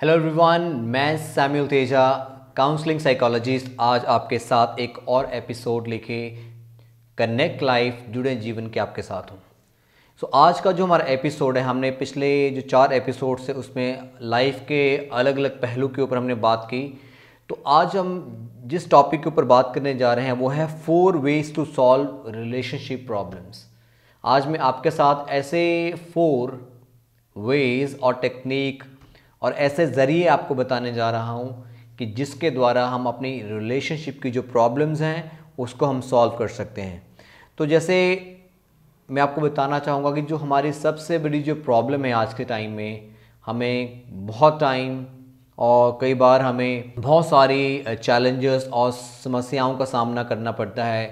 Hello everyone मैं Samuel Teja counselling psychologist आज आपके साथ एक और एपिसोड लेके कनेक्ट लाइफ जुड़े जीवन के आपके साथ हूँ सो so, आज का जो हमारा एपिसोड है हमने पिछले जो चार एपिसोड से उसमें लाइफ के अलग अलग पहलू के ऊपर हमने बात की तो आज हम जिस टॉपिक के ऊपर बात करने जा रहे हैं वो है four ways to solve relationship problems आज मैं आपके साथ ऐसे फोर वेज और टेक्निक और ऐसे ज़रिए आपको बताने जा रहा हूँ कि जिसके द्वारा हम अपनी रिलेशनशिप की जो प्रॉब्लम्स हैं उसको हम सॉल्व कर सकते हैं तो जैसे मैं आपको बताना चाहूँगा कि जो हमारी सबसे बड़ी जो प्रॉब्लम है आज के टाइम में हमें बहुत टाइम और कई बार हमें बहुत सारी चैलेंजेस और समस्याओं का सामना करना पड़ता है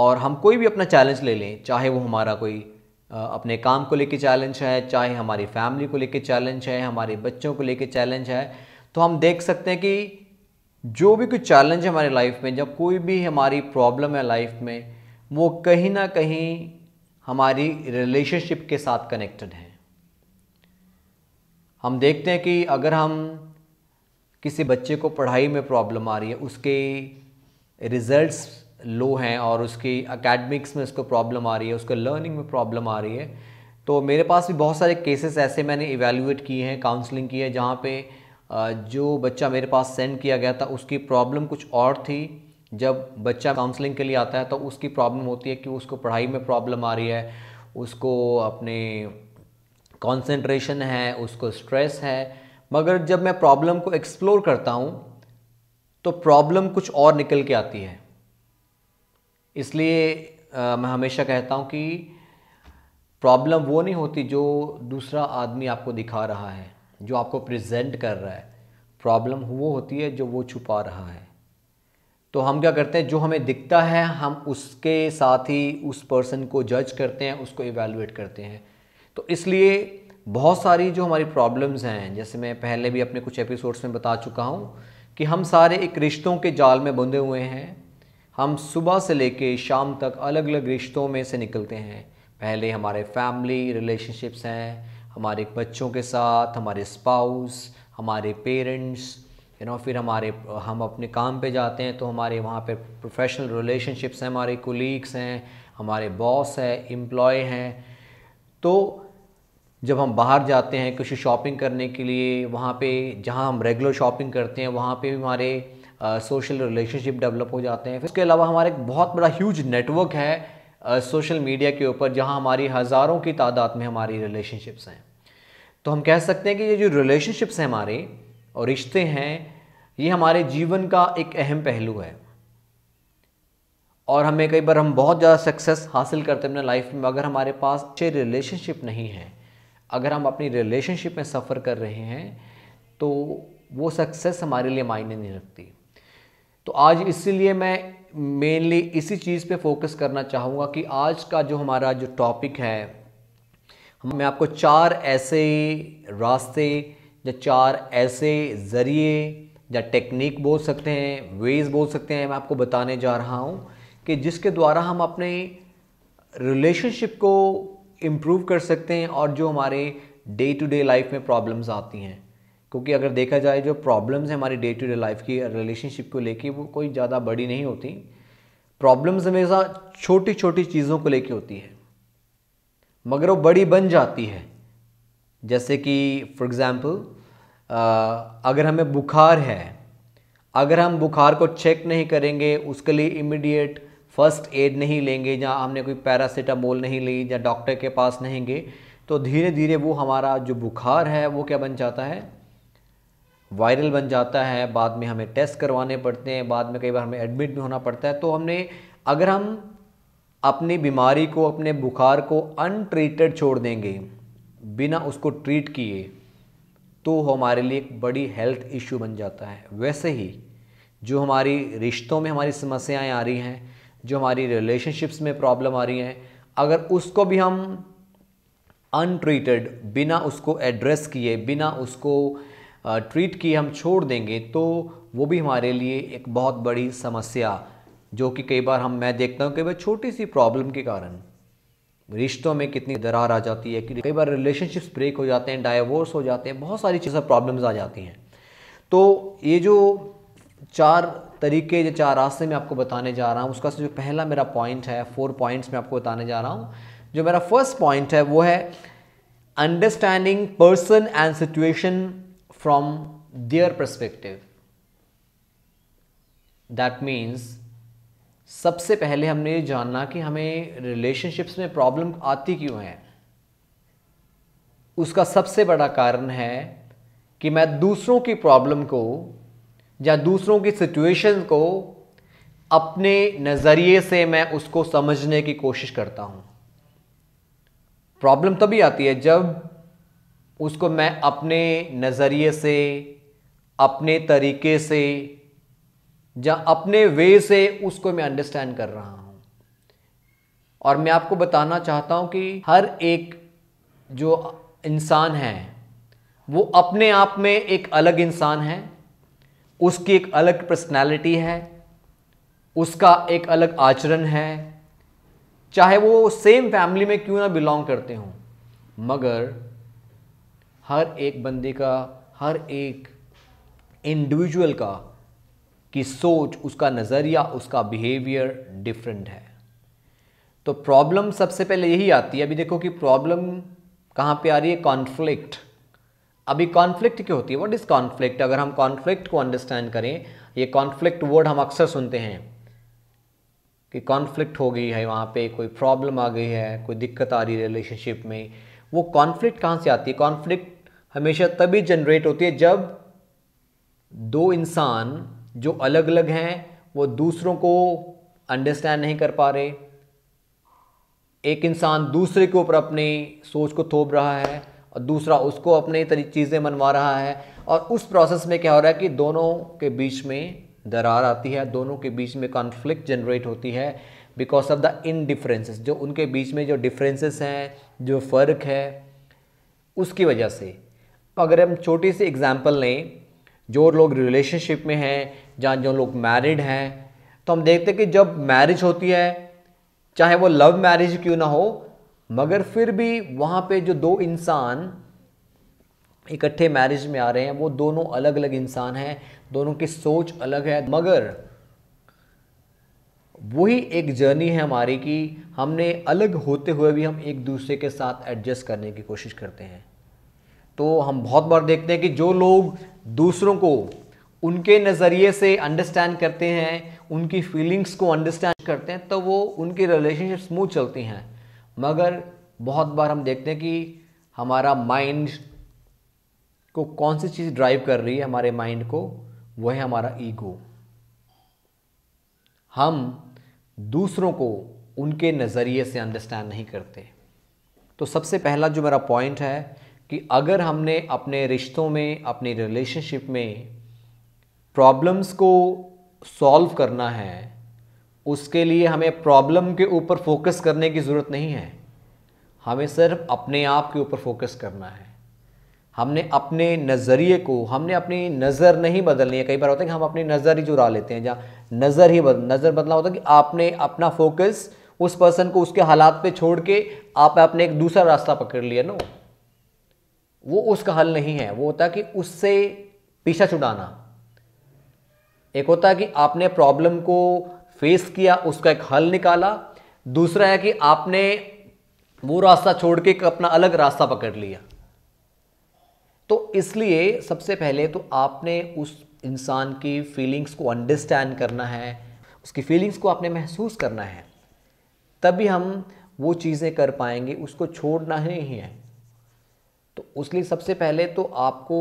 और हम कोई भी अपना चैलेंज ले लें चाहे वो हमारा कोई अपने काम को लेके चैलेंज है चाहे हमारी फैमिली को लेके चैलेंज है हमारे बच्चों को लेके चैलेंज है तो हम देख सकते हैं कि जो भी कोई चैलेंज है हमारी लाइफ में जब कोई भी हमारी प्रॉब्लम है लाइफ में वो कहीं ना कहीं हमारी रिलेशनशिप के साथ कनेक्टेड है हम देखते हैं कि अगर हम किसी बच्चे को पढ़ाई में प्रॉब्लम आ रही है उसके रिजल्ट्स लो हैं और उसकी अकेडमिक्स में उसको प्रॉब्लम आ रही है उसके लर्निंग में प्रॉब्लम आ रही है तो मेरे पास भी बहुत सारे केसेस ऐसे मैंने इवेलुएट किए हैं काउंसलिंग की है जहाँ पे जो बच्चा मेरे पास सेंड किया गया था उसकी प्रॉब्लम कुछ और थी जब बच्चा काउंसलिंग के लिए आता है तो उसकी प्रॉब्लम होती है कि उसको पढ़ाई में प्रॉब्लम आ रही है उसको अपने कॉन्सेंट्रेशन है उसको स्ट्रेस है मगर जब मैं प्रॉब्लम को एक्सप्लोर करता हूँ तो प्रॉब्लम कुछ और निकल के आती है इसलिए आ, मैं हमेशा कहता हूँ कि प्रॉब्लम वो नहीं होती जो दूसरा आदमी आपको दिखा रहा है जो आपको प्रेजेंट कर रहा है प्रॉब्लम वो होती है जो वो छुपा रहा है तो हम क्या करते हैं जो हमें दिखता है हम उसके साथ ही उस पर्सन को जज करते हैं उसको इवेलुएट करते हैं तो इसलिए बहुत सारी जो हमारी प्रॉब्लम्स हैं जैसे मैं पहले भी अपने कुछ एपिसोड्स में बता चुका हूँ कि हम सारे एक रिश्तों के जाल में बंधे हुए हैं हम सुबह से लेके शाम तक अलग अलग रिश्तों में से निकलते हैं पहले हमारे फैमिली रिलेशनशिप्स हैं हमारे बच्चों के साथ हमारे स्पाउस हमारे पेरेंट्स यू नो फिर हमारे हम अपने काम पे जाते हैं तो हमारे वहाँ पे प्रोफेशनल रिलेशनशिप्स हैं हमारे कोलीग्स हैं हमारे बॉस है एम्प्लॉय हैं तो जब हम बाहर जाते हैं कुछ शॉपिंग करने के लिए वहाँ पे जहाँ हम रेगुलर शॉपिंग करते हैं वहाँ पे भी हमारे सोशल रिलेशनशिप डेवलप हो जाते हैं उसके अलावा हमारा एक बहुत बड़ा ह्यूज नेटवर्क है सोशल मीडिया के ऊपर जहाँ हमारी हज़ारों की तादाद में हमारी रिलेशनशिप्स हैं तो हम कह सकते हैं कि ये जो रिलेशनशिप्स हैं हमारे और रिश्ते हैं ये हमारे जीवन का एक अहम पहलू है और हमें कई बार हम बहुत ज़्यादा सक्सेस हासिल करते हैं अपने लाइफ में अगर हमारे पास अच्छे रिलेशनशिप नहीं है अगर हम अपनी रिलेशनशिप में सफ़र कर रहे हैं तो वो सक्सेस हमारे लिए मायने नहीं रखती तो आज इसीलिए मैं मेनली इसी चीज़ पे फोकस करना चाहूँगा कि आज का जो हमारा जो टॉपिक है मैं आपको चार ऐसे रास्ते या चार ऐसे ज़रिए या टेक्निक बोल सकते हैं वेज बोल सकते हैं मैं आपको बताने जा रहा हूँ कि जिसके द्वारा हम अपने रिलेशनशिप को इम्प्रूव कर सकते हैं और जो हमारे डे टू डे लाइफ में प्रॉब्लम्स आती हैं क्योंकि अगर देखा जाए जो प्रॉब्लम्स हैं हमारी डे टू डे लाइफ की रिलेशनशिप को लेके वो कोई ज़्यादा बड़ी नहीं होती प्रॉब्लम्स हमेशा छोटी छोटी चीज़ों को लेके होती है मगर वो बड़ी बन जाती है जैसे कि फॉर एग्ज़ाम्पल अगर हमें बुखार है अगर हम बुखार को चेक नहीं करेंगे उसके लिए इमिडिएट फर्स्ट एड नहीं लेंगे या हमने कोई पैरासीटामोल नहीं ली या डॉक्टर के पास नहीं गए तो धीरे धीरे वो हमारा जो बुखार है वो क्या बन जाता है वायरल बन जाता है बाद में हमें टेस्ट करवाने पड़ते हैं बाद में कई बार हमें एडमिट भी होना पड़ता है तो हमने अगर हम अपनी बीमारी को अपने बुखार को अनट्रीटेड छोड़ देंगे बिना उसको ट्रीट किए तो हमारे लिए एक बड़ी हेल्थ इश्यू बन जाता है वैसे ही जो हमारी रिश्तों में हमारी समस्याएं आ रही हैं जो हमारी रिलेशनशिप्स में प्रॉब्लम आ रही हैं अगर उसको भी हम अनट्रीटेड बिना उसको एड्रेस किए बिना उसको ट्रीट की हम छोड़ देंगे तो वो भी हमारे लिए एक बहुत बड़ी समस्या जो कि कई बार हम मैं देखता हूँ कई बार छोटी सी प्रॉब्लम के कारण रिश्तों में कितनी दरार आ जाती है कि कई बार रिलेशनशिप्स ब्रेक हो जाते हैं डाइवोर्स हो जाते हैं बहुत सारी चीज़ें प्रॉब्लम्स आ जाती हैं तो ये जो चार तरीके जो चार रास्ते मैं आपको बताने जा रहा हूँ उसका जो पहला मेरा पॉइंट है फोर पॉइंट्स मैं आपको बताने जा रहा हूँ जो मेरा फर्स्ट पॉइंट है वो है understanding person and situation from their perspective. That means सबसे पहले हमने ये जानना कि हमें रिलेशनशिप्स में प्रॉब्लम आती क्यों है उसका सबसे बड़ा कारण है कि मैं दूसरों की प्रॉब्लम को या दूसरों की सिचुएशन को अपने नज़रिए से मैं उसको समझने की कोशिश करता हूँ प्रॉब्लम तभी आती है जब उसको मैं अपने नज़रिए से अपने तरीके से या अपने वे से उसको मैं अंडरस्टैंड कर रहा हूँ और मैं आपको बताना चाहता हूँ कि हर एक जो इंसान है वो अपने आप में एक अलग इंसान है उसकी एक अलग पर्सनालिटी है उसका एक अलग आचरण है चाहे वो सेम फैमिली में क्यों ना बिलोंग करते हों मगर हर एक बंदे का हर एक इंडिविजुअल का की सोच उसका नज़रिया उसका बिहेवियर डिफरेंट है तो प्रॉब्लम सबसे पहले यही आती है अभी देखो कि प्रॉब्लम कहाँ पे आ रही है कॉन्फ्लिक्ट अभी कॉन्फ्लिक्ट क्यों होती है व्हाट इज़ कॉन्फ्लिक्ट अगर हम कॉन्फ्लिक्ट को अंडरस्टैंड करें ये कॉन्फ्लिक्ट वर्ड हम अक्सर सुनते हैं कि कॉन्फ्लिक्ट हो गई है वहाँ पे कोई प्रॉब्लम आ गई है कोई दिक्कत आ रही है रिलेशनशिप में वो कॉन्फ्लिक्ट कहाँ से आती है कॉन्फ्लिक्ट हमेशा तभी जनरेट होती है जब दो इंसान जो अलग अलग हैं वो दूसरों को अंडरस्टैंड नहीं कर पा रहे एक इंसान दूसरे के ऊपर अपनी सोच को थोप रहा है और दूसरा उसको अपने चीज़ें मनवा रहा है और उस प्रोसेस में क्या हो रहा है कि दोनों के बीच में दरार आती है दोनों के बीच में कॉन्फ्लिक्ट जनरेट होती है बिकॉज ऑफ द इन डिफरेंसेस जो उनके बीच में जो डिफरेंसेस हैं जो फ़र्क है उसकी वजह से तो अगर हम छोटी सी एग्जाम्पल लें जो लोग रिलेशनशिप में हैं जहाँ जो लोग मैरिड हैं तो हम देखते हैं कि जब मैरिज होती है चाहे वो लव मैरिज क्यों ना हो मगर फिर भी वहाँ पे जो दो इंसान इकट्ठे मैरिज में आ रहे हैं वो दोनों अलग अलग इंसान हैं दोनों की सोच अलग है मगर वही एक जर्नी है हमारी कि हमने अलग होते हुए भी हम एक दूसरे के साथ एडजस्ट करने की कोशिश करते हैं तो हम बहुत बार देखते हैं कि जो लोग दूसरों को उनके नज़रिए से अंडरस्टैंड करते हैं उनकी फीलिंग्स को अंडरस्टैंड करते हैं तो वो उनकी रिलेशनशिप स्मूथ चलती हैं मगर बहुत बार हम देखते हैं कि हमारा माइंड को कौन सी चीज़ ड्राइव कर रही है हमारे माइंड को वह है हमारा ईगो हम दूसरों को उनके नज़रिए से अंडरस्टैंड नहीं करते तो सबसे पहला जो मेरा पॉइंट है कि अगर हमने अपने रिश्तों में अपने रिलेशनशिप में प्रॉब्लम्स को सॉल्व करना है उसके लिए हमें प्रॉब्लम के ऊपर फोकस करने की ज़रूरत नहीं है हमें सिर्फ अपने आप के ऊपर फोकस करना है हमने अपने नज़रिए को हमने अपनी नज़र नहीं बदलनी है कई बार होता है कि हम अपनी नज़र ही चुरा लेते हैं जहाँ नज़र ही बदल नज़र बदला होता है कि आपने अपना फोकस उस पर्सन को उसके हालात पे छोड़ के आप आपने एक दूसरा रास्ता पकड़ लिया ना वो उसका हल नहीं है वो होता कि उससे पीछा छुड़ाना एक होता है कि आपने प्रॉब्लम को फेस किया उसका एक हल निकाला दूसरा है कि आपने वो रास्ता छोड़ के अपना अलग रास्ता पकड़ लिया तो इसलिए सबसे पहले तो आपने उस इंसान की फीलिंग्स को अंडरस्टैंड करना है उसकी फीलिंग्स को आपने महसूस करना है तभी हम वो चीज़ें कर पाएंगे उसको छोड़ना ही है तो उसलिए लिए सबसे पहले तो आपको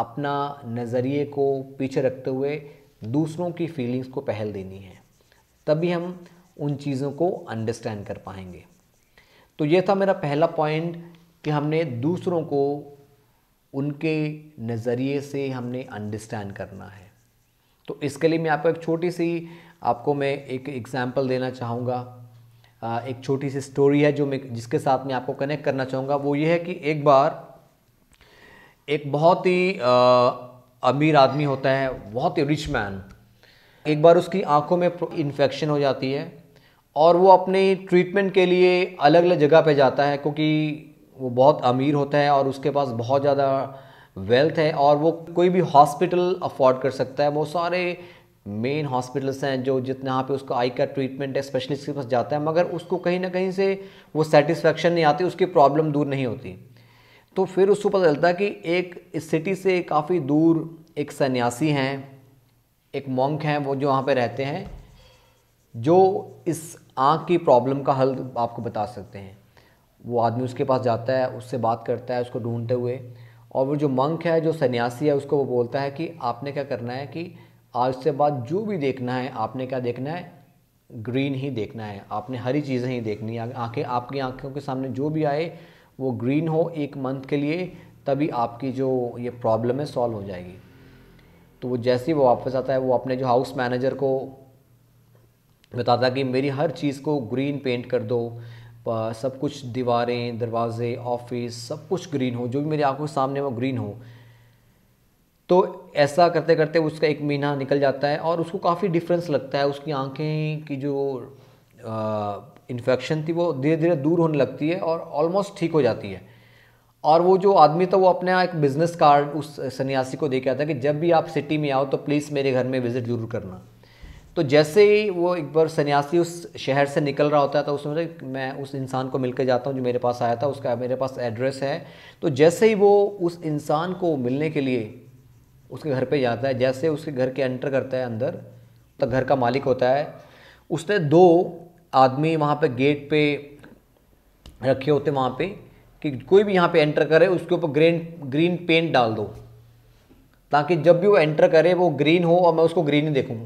अपना नज़रिए को पीछे रखते हुए दूसरों की फीलिंग्स को पहल देनी है तभी हम उन चीज़ों को अंडरस्टैंड कर पाएंगे तो ये था मेरा पहला पॉइंट कि हमने दूसरों को उनके नज़रिए से हमने अंडरस्टैंड करना है तो इसके लिए मैं आपको एक छोटी सी आपको मैं एक एग्ज़ाम्पल देना चाहूँगा एक छोटी सी स्टोरी है जो मैं जिसके साथ मैं आपको कनेक्ट करना चाहूँगा वो ये है कि एक बार एक बहुत ही अमीर आदमी होता है बहुत ही रिच मैन एक बार उसकी आंखों में इन्फेक्शन हो जाती है और वो अपने ट्रीटमेंट के लिए अलग अलग जगह पे जाता है क्योंकि वो बहुत अमीर होता है और उसके पास बहुत ज़्यादा वेल्थ है और वो कोई भी हॉस्पिटल अफोर्ड कर सकता है वो सारे मेन हॉस्पिटल्स हैं जो जितना यहाँ पे उसको आई का ट्रीटमेंट है स्पेशलिस्ट के पास जाता है मगर उसको कहीं ना कहीं से वो सेटिस्फेक्शन नहीं आती उसकी प्रॉब्लम दूर नहीं होती तो फिर उसको पता चलता है कि एक इस सिटी से काफ़ी दूर एक सन्यासी हैं एक मॉन्क हैं वो जो वहाँ पर रहते हैं जो इस आँख की प्रॉब्लम का हल आपको बता सकते हैं वो आदमी उसके पास जाता है उससे बात करता है उसको ढूंढते हुए और वो जो मंक है जो सन्यासी है उसको वो बोलता है कि आपने क्या करना है कि आज से बाद जो भी देखना है आपने क्या देखना है ग्रीन ही देखना है आपने हरी चीज़ें ही देखनी है आंखें आपकी आंखों के सामने जो भी आए वो ग्रीन हो एक मंथ के लिए तभी आपकी जो ये प्रॉब्लम है सॉल्व हो जाएगी तो वो जैसे ही वो वापस आता है वो अपने जो हाउस मैनेजर को बताता कि मेरी हर चीज़ को ग्रीन पेंट कर दो सब कुछ दीवारें दरवाजे ऑफिस सब कुछ ग्रीन हो जो भी मेरी आंखों के सामने वो ग्रीन हो तो ऐसा करते करते उसका एक महीना निकल जाता है और उसको काफ़ी डिफरेंस लगता है उसकी आँखें की जो इन्फेक्शन थी वो धीरे धीरे दूर होने लगती है और ऑलमोस्ट ठीक हो जाती है और वो जो आदमी था वो अपना एक बिज़नेस कार्ड उस सन्यासी को दे के आता कि जब भी आप सिटी में आओ तो प्लीज़ मेरे घर में विज़िट ज़रूर करना तो जैसे ही वो एक बार सन्यासी उस शहर से निकल रहा होता है तो उसमें मैं उस इंसान को मिलकर जाता हूँ जो मेरे पास आया था उसका मेरे पास एड्रेस है तो जैसे ही वो उस इंसान को मिलने के लिए उसके घर पे जाता है जैसे उसके घर के एंटर करता है अंदर तो घर का मालिक होता है उसने दो आदमी वहाँ पे गेट पे रखे होते वहाँ पे कि कोई भी यहाँ पे एंटर करे उसके ऊपर ग्रीन ग्रीन पेंट डाल दो ताकि जब भी वो एंटर करे वो ग्रीन हो और मैं उसको ग्रीन ही देखूँ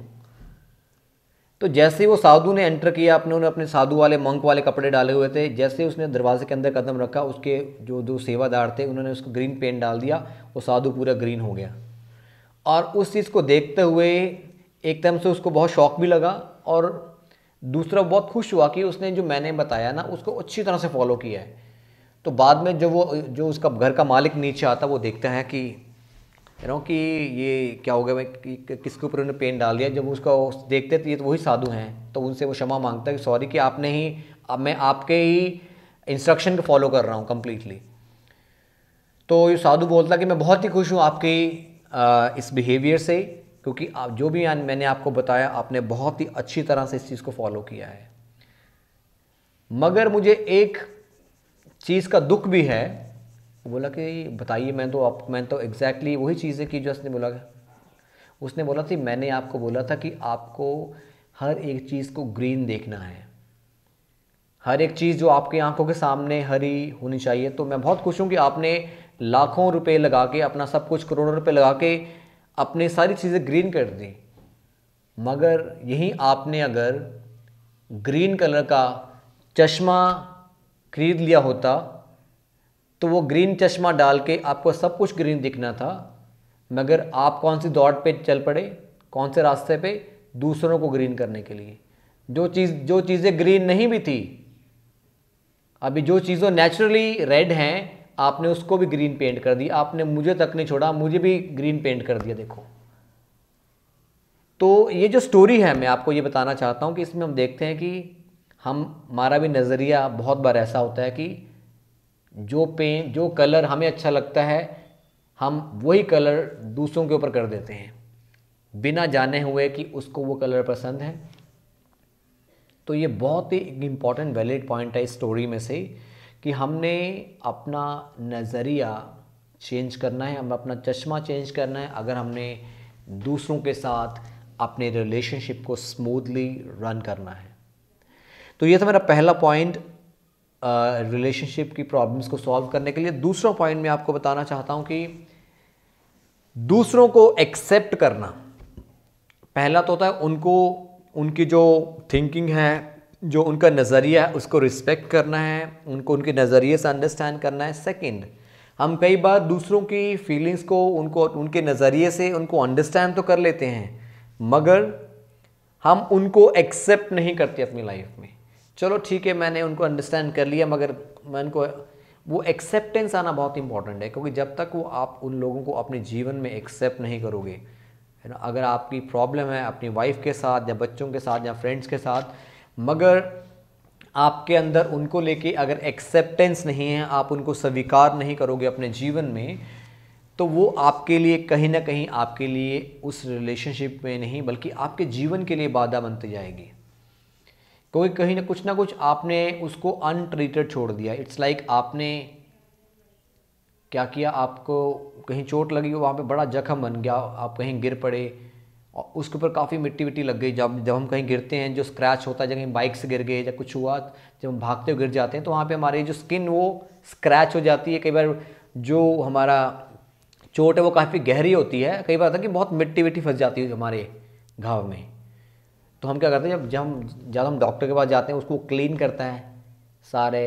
तो जैसे ही वो साधु ने एंटर किया अपने उन्हें अपने साधु वाले मंक वाले कपड़े डाले हुए थे जैसे उसने दरवाजे के अंदर कदम रखा उसके जो दो सेवादार थे उन्होंने उसको ग्रीन पेंट डाल दिया वो साधु पूरा ग्रीन हो गया और उस चीज़ को देखते हुए एक टाइम से उसको बहुत शौक भी लगा और दूसरा बहुत खुश हुआ कि उसने जो मैंने बताया ना उसको अच्छी तरह से फॉलो किया है तो बाद में जो वो जो उसका घर का मालिक नीचे आता वो देखता है कि यू नो कि ये क्या हो गया भाई कि, कि, किसके ऊपर उन्होंने पेन डाल दिया जब उसका देखते तो ये तो वही साधु हैं तो उनसे वो क्षमा मांगता है कि सॉरी कि आपने ही अब मैं आपके ही इंस्ट्रक्शन को फॉलो कर रहा हूँ कम्प्लीटली तो ये साधु बोलता कि मैं बहुत ही खुश हूँ आपकी इस बिहेवियर से क्योंकि आप जो भी मैंने आपको बताया आपने बहुत ही अच्छी तरह से इस चीज़ को फॉलो किया है मगर मुझे एक चीज़ का दुख भी है बोला कि बताइए मैं तो आप मैं तो एग्जैक्टली वही चीज़ें की जो उसने बोला उसने बोला थी मैंने आपको बोला था कि आपको हर एक चीज़ को ग्रीन देखना है हर एक चीज़ जो आपकी आंखों के सामने हरी होनी चाहिए तो मैं बहुत खुश हूँ कि आपने लाखों रुपए लगा के अपना सब कुछ करोड़ों रुपए लगा के अपने सारी चीज़ें ग्रीन कर दी मगर यहीं आपने अगर ग्रीन कलर का चश्मा खरीद लिया होता तो वो ग्रीन चश्मा डाल के आपको सब कुछ ग्रीन दिखना था मगर आप कौन सी दौड़ पे चल पड़े कौन से रास्ते पे दूसरों को ग्रीन करने के लिए जो चीज़ जो चीज़ें ग्रीन नहीं भी थी अभी जो चीज़ों नेचुरली रेड हैं आपने उसको भी ग्रीन पेंट कर दिया आपने मुझे तक नहीं छोड़ा मुझे भी ग्रीन पेंट कर दिया देखो तो ये जो स्टोरी है मैं आपको ये बताना चाहता हूँ कि इसमें हम देखते हैं कि हम हमारा भी नज़रिया बहुत बार ऐसा होता है कि जो पेंट जो कलर हमें अच्छा लगता है हम वही कलर दूसरों के ऊपर कर देते हैं बिना जाने हुए कि उसको वो कलर पसंद है तो ये बहुत ही इम्पॉर्टेंट वैलिड पॉइंट है इस स्टोरी में से कि हमने अपना नज़रिया चेंज करना है हमें अपना चश्मा चेंज करना है अगर हमने दूसरों के साथ अपने रिलेशनशिप को स्मूथली रन करना है तो ये था मेरा पहला पॉइंट रिलेशनशिप की प्रॉब्लम्स को सॉल्व करने के लिए दूसरा पॉइंट मैं आपको बताना चाहता हूँ कि दूसरों को एक्सेप्ट करना पहला तो होता है उनको उनकी जो थिंकिंग है जो उनका नज़रिया है उसको रिस्पेक्ट करना है उनको उनके नज़रिए से अंडरस्टैंड करना है सेकंड हम कई बार दूसरों की फीलिंग्स को उनको उनके नज़रिए से उनको अंडरस्टैंड तो कर लेते हैं मगर हम उनको एक्सेप्ट नहीं करते अपनी लाइफ में चलो ठीक है मैंने उनको अंडरस्टैंड कर लिया मगर मैं उनको वो एक्सेप्टेंस आना बहुत इंपॉर्टेंट है क्योंकि जब तक वो आप उन लोगों को अपने जीवन में एक्सेप्ट नहीं करोगे है ना अगर आपकी प्रॉब्लम है अपनी वाइफ के साथ या बच्चों के साथ या फ्रेंड्स के साथ मगर आपके अंदर उनको लेके अगर एक्सेप्टेंस नहीं है आप उनको स्वीकार नहीं करोगे अपने जीवन में तो वो आपके लिए कहीं ना कहीं आपके लिए उस रिलेशनशिप में नहीं बल्कि आपके जीवन के लिए बाधा बनती जाएगी कोई कहीं ना कुछ ना कुछ आपने उसको अनट्रीटेड छोड़ दिया इट्स लाइक like आपने क्या किया आपको कहीं चोट लगी वहाँ पे बड़ा जख्म बन गया आप कहीं गिर पड़े और उसके ऊपर काफ़ी मिट्टी विट्टी लग गई जब जब हम कहीं गिरते हैं जो स्क्रैच होता है जब कहीं बाइक से गिर गए या कुछ हुआ जब हम भागते हुए गिर जाते हैं तो वहाँ पे हमारी जो स्किन वो स्क्रैच हो जाती है कई बार जो हमारा चोट है वो काफ़ी गहरी होती है कई बार था कि बहुत मिट्टी विट्टी फंस जाती है हमारे घाव में तो हम क्या करते हैं जब जब हम जब हम डॉक्टर के पास जाते हैं उसको क्लीन करता है सारे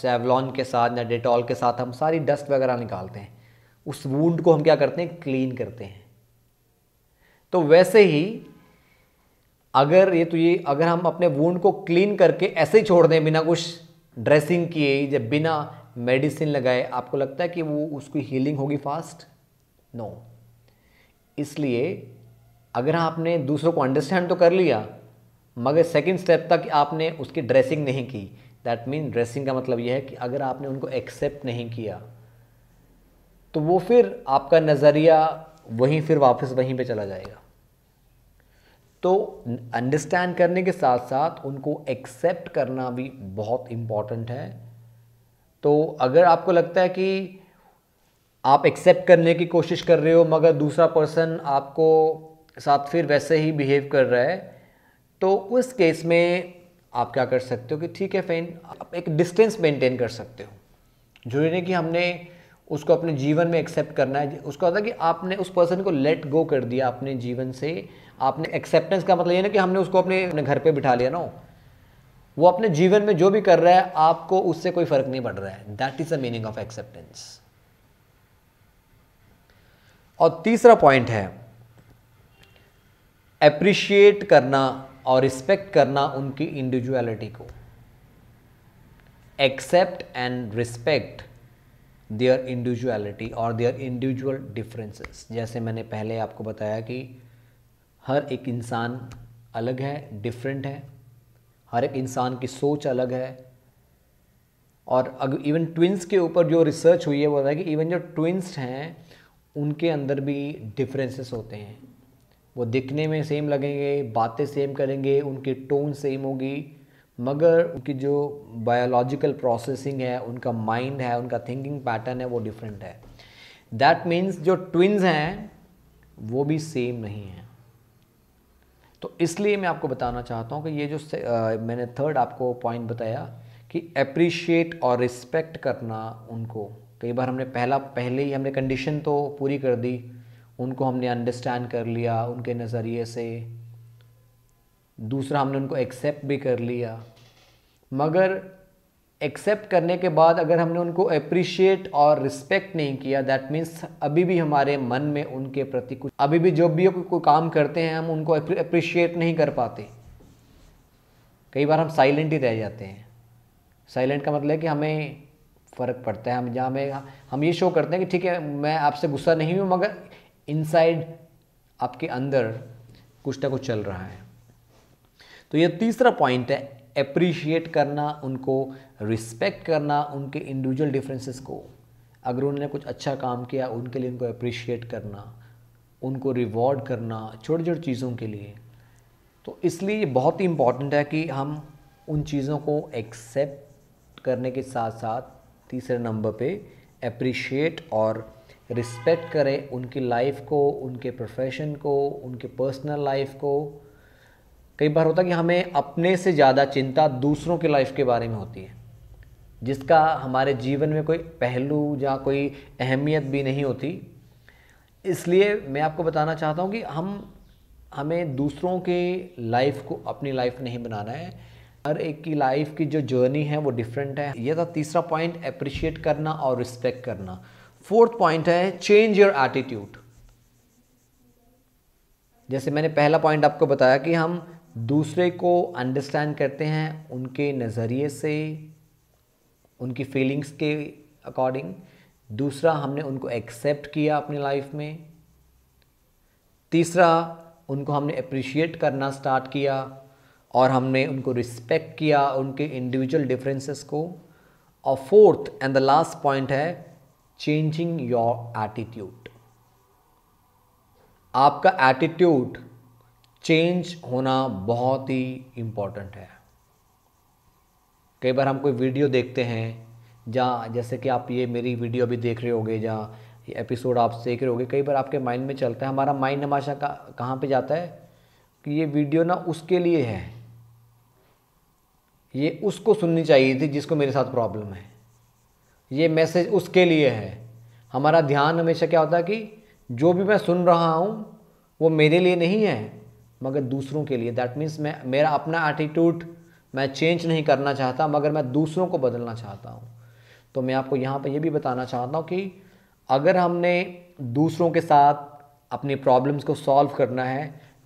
सेवलॉन के साथ या डेटॉल के साथ हम सारी डस्ट वगैरह निकालते हैं उस वूड को हम क्या करते हैं क्लीन करते हैं तो वैसे ही अगर ये तो ये अगर हम अपने वूंड को क्लीन करके ऐसे ही छोड़ दें बिना कुछ ड्रेसिंग किए जब बिना मेडिसिन लगाए आपको लगता है कि वो उसकी हीलिंग होगी फास्ट नो no. इसलिए अगर आपने दूसरों को अंडरस्टैंड तो कर लिया मगर सेकंड स्टेप तक आपने उसकी ड्रेसिंग नहीं की दैट मीन ड्रेसिंग का मतलब यह है कि अगर आपने उनको एक्सेप्ट नहीं किया तो वो फिर आपका नज़रिया वहीं फिर वापस वहीं पे चला जाएगा तो अंडरस्टैंड करने के साथ साथ उनको एक्सेप्ट करना भी बहुत इम्पॉर्टेंट है तो अगर आपको लगता है कि आप एक्सेप्ट करने की कोशिश कर रहे हो मगर दूसरा पर्सन आपको साथ फिर वैसे ही बिहेव कर रहा है तो उस केस में आप क्या कर सकते हो कि ठीक है फ्रेंड आप एक डिस्टेंस मेंटेन कर सकते हो जरूरी नहीं कि हमने उसको अपने जीवन में एक्सेप्ट करना है उसको होता है कि आपने उस पर्सन को लेट गो कर दिया अपने जीवन से आपने एक्सेप्टेंस का मतलब ये ना कि हमने उसको अपने अपने घर पे बिठा लिया ना वो अपने जीवन में जो भी कर रहा है आपको उससे कोई फर्क नहीं पड़ रहा है that is the meaning of acceptance और तीसरा पॉइंट है अप्रिशिएट करना और रिस्पेक्ट करना उनकी इंडिविजुअलिटी को accept and respect their individuality और देयर इंडिविजुअल डिफरेंसेस जैसे मैंने पहले आपको बताया कि हर एक इंसान अलग है डिफरेंट है हर एक इंसान की सोच अलग है और अगर इवन ट्विंस के ऊपर जो रिसर्च हुई है वो है कि इवन जो ट्विंस हैं उनके अंदर भी डिफरेंसेस होते हैं वो दिखने में सेम लगेंगे बातें सेम करेंगे उनकी टोन सेम होगी मगर उनकी जो बायोलॉजिकल प्रोसेसिंग है उनका माइंड है उनका थिंकिंग पैटर्न है वो डिफरेंट है दैट मीन्स जो ट्विन्स हैं वो भी सेम नहीं हैं तो इसलिए मैं आपको बताना चाहता हूँ कि ये जो आ, मैंने थर्ड आपको पॉइंट बताया कि अप्रिशिएट और रिस्पेक्ट करना उनको कई बार हमने पहला पहले ही हमने कंडीशन तो पूरी कर दी उनको हमने अंडरस्टैंड कर लिया उनके नज़रिए से दूसरा हमने उनको एक्सेप्ट भी कर लिया मगर एक्सेप्ट करने के बाद अगर हमने उनको अप्रिशिएट और रिस्पेक्ट नहीं किया दैट मीन्स अभी भी हमारे मन में उनके प्रति कुछ अभी भी जो भी कोई काम करते हैं हम उनको अप्रिशिएट नहीं कर पाते कई बार हम साइलेंट ही रह जाते हैं साइलेंट का मतलब है कि हमें फ़र्क पड़ता है हम जहाँ में हम ये शो करते हैं कि ठीक है मैं आपसे गुस्सा नहीं हूँ मगर इनसाइड आपके अंदर कुछ ना कुछ चल रहा है तो ये तीसरा पॉइंट है अप्रिशिएट करना उनको रिस्पेक्ट करना उनके इंडिविजुअल डिफरेंसेस को अगर उन्होंने कुछ अच्छा काम किया उनके लिए उनको अप्रिशिएट करना उनको रिवॉर्ड करना छोटी छोटी चीज़ों के लिए तो इसलिए ये बहुत ही इम्पॉर्टेंट है कि हम उन चीज़ों को एक्सेप्ट करने के साथ साथ तीसरे नंबर पे अप्रिशिएट और रिस्पेक्ट करें उनकी लाइफ को उनके प्रोफेशन को उनके पर्सनल लाइफ को कई बार होता है कि हमें अपने से ज़्यादा चिंता दूसरों के लाइफ के बारे में होती है जिसका हमारे जीवन में कोई पहलू या कोई अहमियत भी नहीं होती इसलिए मैं आपको बताना चाहता हूँ कि हम हमें दूसरों के लाइफ को अपनी लाइफ नहीं बनाना है हर एक की लाइफ की जो जर्नी है वो डिफरेंट है यह था तीसरा पॉइंट अप्रिशिएट करना और रिस्पेक्ट करना फोर्थ पॉइंट है चेंज योर एटीट्यूड जैसे मैंने पहला पॉइंट आपको बताया कि हम दूसरे को अंडरस्टैंड करते हैं उनके नज़रिए से उनकी फीलिंग्स के अकॉर्डिंग दूसरा हमने उनको एक्सेप्ट किया अपनी लाइफ में तीसरा उनको हमने अप्रिशिएट करना स्टार्ट किया और हमने उनको रिस्पेक्ट किया उनके इंडिविजुअल डिफरेंसेस को और fourth and the last point है चेंजिंग योर एटीट्यूड आपका एटीट्यूड चेंज होना बहुत ही इम्पॉर्टेंट है कई बार हम कोई वीडियो देखते हैं या जैसे कि आप ये मेरी वीडियो अभी देख रहे होगे या जहाँ एपिसोड आप देख रहे होगे कई बार आपके माइंड में चलता है हमारा माइंड हमेशा का कहाँ पे जाता है कि ये वीडियो ना उसके लिए है ये उसको सुननी चाहिए थी जिसको मेरे साथ प्रॉब्लम है ये मैसेज उसके लिए है हमारा ध्यान हमेशा क्या होता है कि जो भी मैं सुन रहा हूँ वो मेरे लिए नहीं है मगर दूसरों के लिए दैट मीन्स मैं मेरा अपना एटीट्यूड मैं चेंज नहीं करना चाहता मगर मैं दूसरों को बदलना चाहता हूँ तो मैं आपको यहाँ पर यह भी बताना चाहता हूँ कि अगर हमने दूसरों के साथ अपनी प्रॉब्लम्स को सॉल्व करना है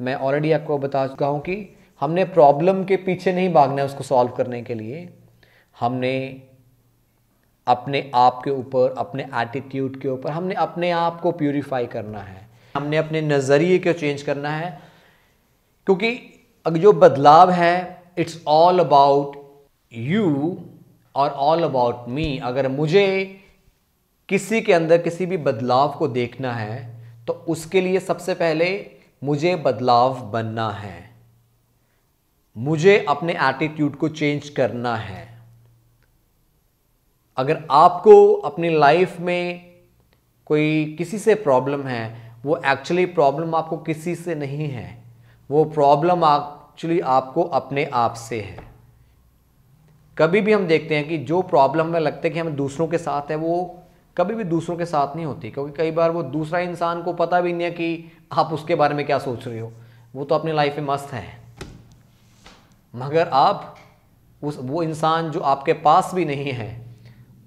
मैं ऑलरेडी आपको बता चुका हूँ कि हमने प्रॉब्लम के पीछे नहीं भागना है उसको सॉल्व करने के लिए हमने अपने आप के ऊपर अपने एटीट्यूड के ऊपर हमने अपने आप को प्योरीफाई करना है हमने अपने नज़रिए को चेंज करना है क्योंकि जो बदलाव है इट्स ऑल अबाउट यू और ऑल अबाउट मी अगर मुझे किसी के अंदर किसी भी बदलाव को देखना है तो उसके लिए सबसे पहले मुझे बदलाव बनना है मुझे अपने एटीट्यूड को चेंज करना है अगर आपको अपनी लाइफ में कोई किसी से प्रॉब्लम है वो एक्चुअली प्रॉब्लम आपको किसी से नहीं है वो प्रॉब्लम एक्चुअली आपको अपने आप से है कभी भी हम देखते हैं कि जो प्रॉब्लम में लगता है कि हम दूसरों के साथ है वो कभी भी दूसरों के साथ नहीं होती क्योंकि कई बार वो दूसरा इंसान को पता भी नहीं है कि आप उसके बारे में क्या सोच रहे हो वो तो अपनी लाइफ में मस्त हैं मगर आप उस वो इंसान जो आपके पास भी नहीं है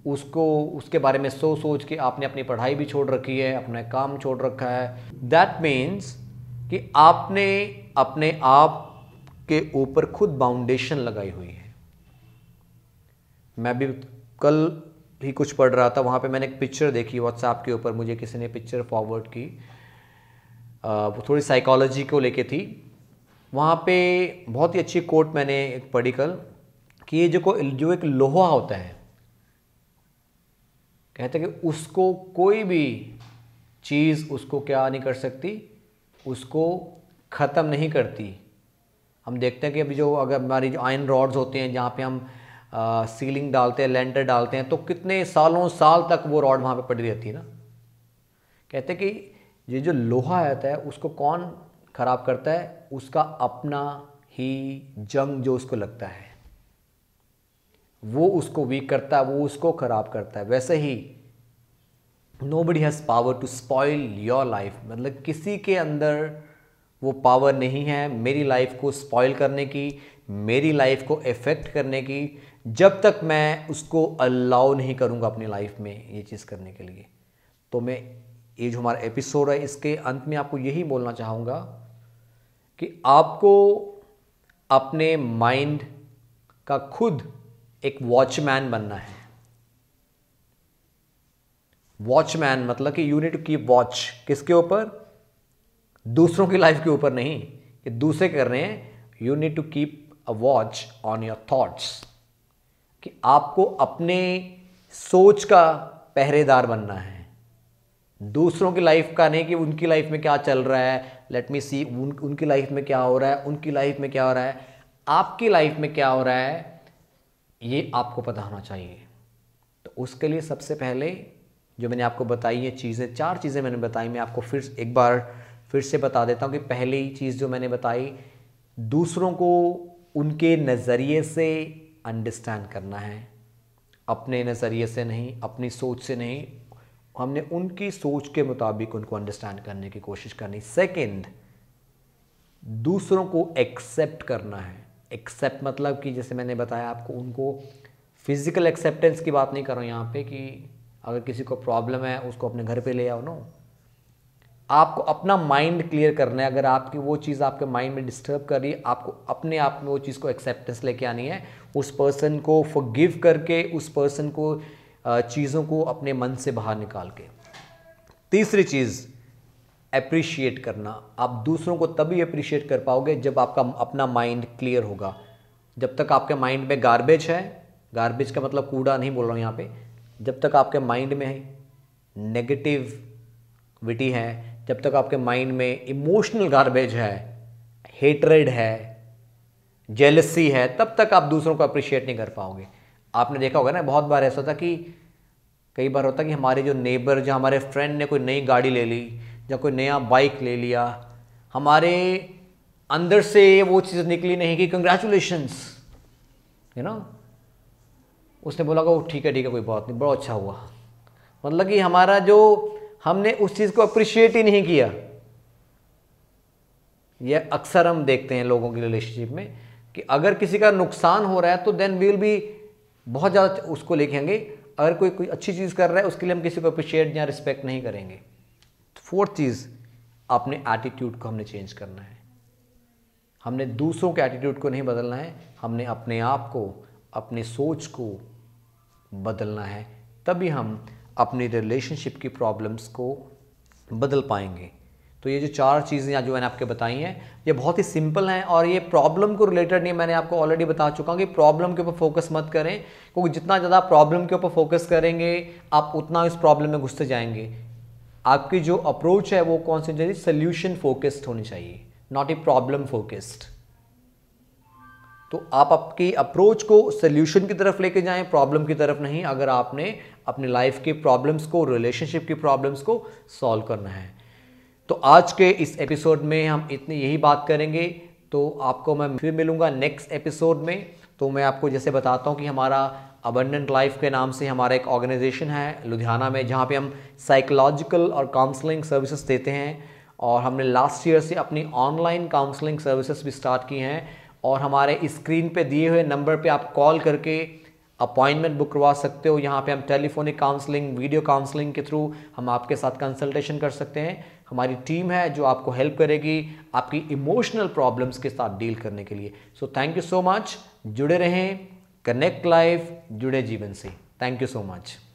उसको उसके बारे में सोच सोच के आपने अपनी पढ़ाई भी छोड़ रखी है अपना काम छोड़ रखा है दैट मीन्स कि आपने अपने आप के ऊपर खुद बाउंडेशन लगाई हुई है मैं भी कल ही कुछ पढ़ रहा था वहाँ पे मैंने एक पिक्चर देखी व्हाट्सएप के ऊपर मुझे किसी ने पिक्चर फॉरवर्ड की वो थोड़ी साइकोलॉजी को लेके थी वहाँ पे बहुत ही अच्छी कोट मैंने एक पढ़ी कल कि ये जो को जो एक लोहा होता है कहते हैं कि उसको कोई भी चीज़ उसको क्या नहीं कर सकती उसको ख़त्म नहीं करती हम देखते हैं कि अभी जो अगर हमारी जो आयन रॉड्स होते हैं जहाँ पे हम आ, सीलिंग डालते हैं लेंटर डालते हैं तो कितने सालों साल तक वो रॉड वहाँ पे पड़ी रहती है ना कहते हैं कि ये जो लोहा रहता है उसको कौन ख़राब करता है उसका अपना ही जंग जो उसको लगता है वो उसको वीक करता है वो उसको ख़राब करता है वैसे ही nobody has power to spoil your life मतलब किसी के अंदर वो पावर नहीं है मेरी लाइफ को स्पॉइल करने की मेरी लाइफ को इफ़ेक्ट करने की जब तक मैं उसको अलाउ नहीं करूँगा अपनी लाइफ में ये चीज़ करने के लिए तो मैं ये जो हमारा एपिसोड है इसके अंत में आपको यही बोलना चाहूँगा कि आपको अपने माइंड का खुद एक वॉचमैन बनना है वॉचमैन मतलब कि you need to keep watch किसके ऊपर दूसरों की लाइफ के ऊपर नहीं कि दूसरे कर रहे हैं you need to keep a watch on your thoughts कि आपको अपने सोच का पहरेदार बनना है दूसरों की लाइफ का नहीं कि उनकी लाइफ में क्या चल रहा है लेट मी सी उनकी लाइफ में क्या हो रहा है उनकी लाइफ में क्या हो रहा है आपकी लाइफ में क्या हो रहा है ये आपको पता होना चाहिए तो उसके लिए सबसे पहले जो मैंने आपको बताई है चीज़ें चार चीज़ें मैंने बताई मैं आपको फिर एक बार फिर से बता देता हूँ कि पहली चीज़ जो मैंने बताई दूसरों को उनके नज़रिए से अंडरस्टैंड करना है अपने नज़रिए से नहीं अपनी सोच से नहीं हमने उनकी सोच के मुताबिक उनको अंडरस्टैंड करने की कोशिश करनी सेकंड दूसरों को एक्सेप्ट करना है एक्सेप्ट मतलब कि जैसे मैंने बताया आपको उनको फिज़िकल एक्सेप्टेंस की बात नहीं करो यहाँ पे कि अगर किसी को प्रॉब्लम है उसको अपने घर पे ले आओ ना आपको अपना माइंड क्लियर करना है अगर आपकी वो चीज़ आपके माइंड में डिस्टर्ब कर रही है आपको अपने आप में वो चीज़ को एक्सेप्टेंस लेके आनी है उस पर्सन को फॉरगिव करके उस पर्सन को चीज़ों को अपने मन से बाहर निकाल के तीसरी चीज़ अप्रिशिएट करना आप दूसरों को तभी अप्रिशिएट कर पाओगे जब आपका अपना माइंड क्लियर होगा जब तक आपके माइंड में गार्बेज है गार्बेज का मतलब कूड़ा नहीं बोल रहा हूँ यहाँ पे जब तक आपके माइंड में नेगेटिव विटी है जब तक आपके माइंड में इमोशनल गार्बेज है हेटरेड है जेलसी है तब तक आप दूसरों को अप्रिशिएट नहीं कर पाओगे आपने देखा होगा ना बहुत बार ऐसा होता कि कई बार होता कि हमारे जो नेबर जहाँ हमारे फ्रेंड ने कोई नई गाड़ी ले ली या कोई नया बाइक ले लिया हमारे अंदर से वो चीज़ निकली नहीं कि कंग्रेचुलेशंस यू नो उसने बोला कि ठीक है ठीक है कोई बात नहीं बड़ा अच्छा हुआ मतलब कि हमारा जो हमने उस चीज़ को अप्रिशिएट ही नहीं किया यह अक्सर हम देखते हैं लोगों की रिलेशनशिप में कि अगर किसी का नुकसान हो रहा है तो देन वी विल बहुत ज़्यादा उसको लिखेंगे अगर कोई कोई अच्छी चीज़ कर रहा है उसके लिए हम किसी को अप्रिशिएट या रिस्पेक्ट नहीं करेंगे फोर्थ तो चीज़ अपने एटीट्यूड को हमने चेंज करना है हमने दूसरों के एटीट्यूड को नहीं बदलना है हमने अपने आप को अपने सोच को बदलना है तभी हम अपनी रिलेशनशिप की प्रॉब्लम्स को बदल पाएंगे तो ये जो चार चीज़ें आज जो मैंने आपके बताई हैं ये बहुत ही सिंपल हैं और ये प्रॉब्लम को रिलेटेड नहीं मैंने आपको ऑलरेडी बता चुका हूँ कि प्रॉब्लम के ऊपर फोकस मत करें क्योंकि जितना ज़्यादा प्रॉब्लम के ऊपर फोकस करेंगे आप उतना इस प्रॉब्लम में घुसते जाएंगे आपकी जो अप्रोच है वो कौन सी चाहिए सोल्यूशन फोकस्ड होनी चाहिए नॉट ए प्रॉब्लम फोकस्ड तो आप आपकी अप्रोच को सोल्यूशन की तरफ लेके जाएं प्रॉब्लम की तरफ नहीं अगर आपने अपने लाइफ के प्रॉब्लम्स को रिलेशनशिप की प्रॉब्लम्स को सॉल्व करना है तो आज के इस एपिसोड में हम इतनी यही बात करेंगे तो आपको मैं फिर मिलूँगा नेक्स्ट एपिसोड में तो मैं आपको जैसे बताता हूँ कि हमारा अबंडेंट लाइफ के नाम से हमारा एक ऑर्गेनाइजेशन है लुधियाना में जहाँ पे हम साइकोलॉजिकल और काउंसलिंग सर्विसेज देते हैं और हमने लास्ट ईयर से अपनी ऑनलाइन काउंसलिंग सर्विसेज भी स्टार्ट की हैं और हमारे स्क्रीन पे दिए हुए नंबर पे आप कॉल करके अपॉइंटमेंट बुक करवा सकते हो यहाँ पे हम टेलीफोनिक काउंसलिंग वीडियो काउंसलिंग के थ्रू हम आपके साथ कंसल्टेशन कर सकते हैं हमारी टीम है जो आपको हेल्प करेगी आपकी इमोशनल प्रॉब्लम्स के साथ डील करने के लिए so thank you so much जुड़े रहें कनेक्ट लाइफ जुड़े जीवन से थैंक यू सो मच